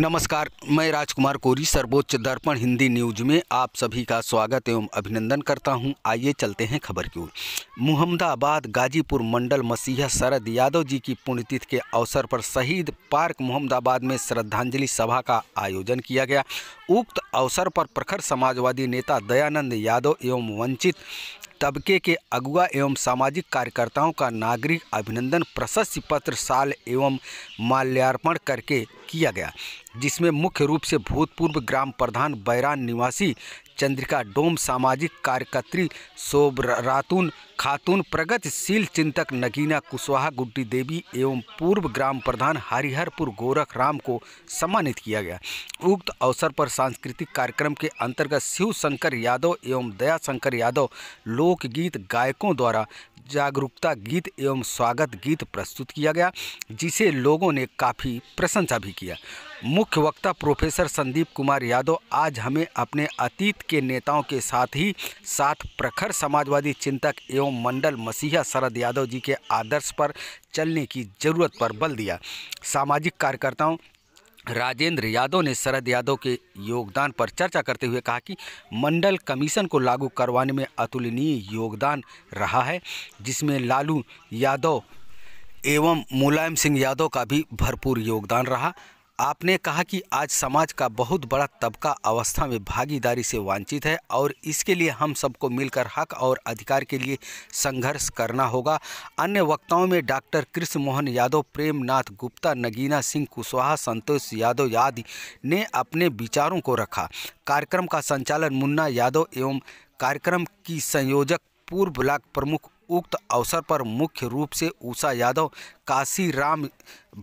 नमस्कार मैं राजकुमार कोरी सर्वोच्च दर्पण हिंदी न्यूज में आप सभी का स्वागत एवं अभिनंदन करता हूं आइए चलते हैं खबर की ओर मुहम्मदाबाद गाजीपुर मंडल मसीहा शरद यादव जी की पुण्यतिथि के अवसर पर शहीद पार्क मुहम्मदाबाद में श्रद्धांजलि सभा का आयोजन किया गया उक्त अवसर पर प्रखर समाजवादी नेता दयानंद यादव एवं वंचित तबके के अगुआ एवं सामाजिक कार्यकर्ताओं का नागरिक अभिनंदन प्रशस्ति पत्र साल एवं माल्यार्पण करके किया गया जिसमें मुख्य रूप से भूतपूर्व ग्राम प्रधान बैरान निवासी चंद्रिका डोम सामाजिक कार्यकर्त्री सोबरातून खातून प्रगतिशील चिंतक नगीना कुशवाहा गुड्डी देवी एवं पूर्व ग्राम प्रधान हरिहरपुर गोरख राम को सम्मानित किया गया उक्त अवसर पर सांस्कृतिक कार्यक्रम के अंतर्गत शिव शंकर यादव एवं दया शंकर यादव लोकगीत गायकों द्वारा जागरूकता गीत एवं स्वागत गीत प्रस्तुत किया गया जिसे लोगों ने काफ़ी प्रशंसा भी किया मुख्य वक्ता प्रोफेसर संदीप कुमार यादव आज हमें अपने अतीत के नेताओं के साथ ही साथ प्रखर समाजवादी चिंतक एवं मंडल मसीहा शरद यादव जी के आदर्श पर चलने की जरूरत पर बल दिया सामाजिक कार्यकर्ताओं राजेंद्र यादव ने शरद यादव के योगदान पर चर्चा करते हुए कहा कि मंडल कमीशन को लागू करवाने में अतुलनीय योगदान रहा है जिसमें लालू यादव एवं मुलायम सिंह यादव का भी भरपूर योगदान रहा आपने कहा कि आज समाज का बहुत बड़ा तबका अवस्था में भागीदारी से वांछित है और इसके लिए हम सबको मिलकर हक और अधिकार के लिए संघर्ष करना होगा अन्य वक्ताओं में डॉक्टर कृष्ण मोहन यादव प्रेमनाथ गुप्ता नगीना सिंह कुशवाहा संतोष यादव आदि ने अपने विचारों को रखा कार्यक्रम का संचालन मुन्ना यादव एवं कार्यक्रम की संयोजक पूर्व ब्लॉक प्रमुख उक्त अवसर पर मुख्य रूप से उषा यादव काशी राम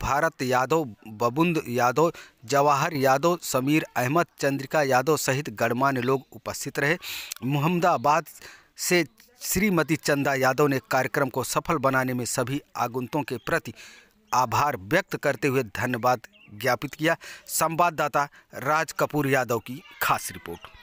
भारत यादव बबुंद यादव जवाहर यादव समीर अहमद चंद्रिका यादव सहित गणमान्य लोग उपस्थित रहे मुहम्मदाबाद से श्रीमती चंदा यादव ने कार्यक्रम को सफल बनाने में सभी आगुंतों के प्रति आभार व्यक्त करते हुए धन्यवाद ज्ञापित किया संवाददाता राज कपूर यादव की खास रिपोर्ट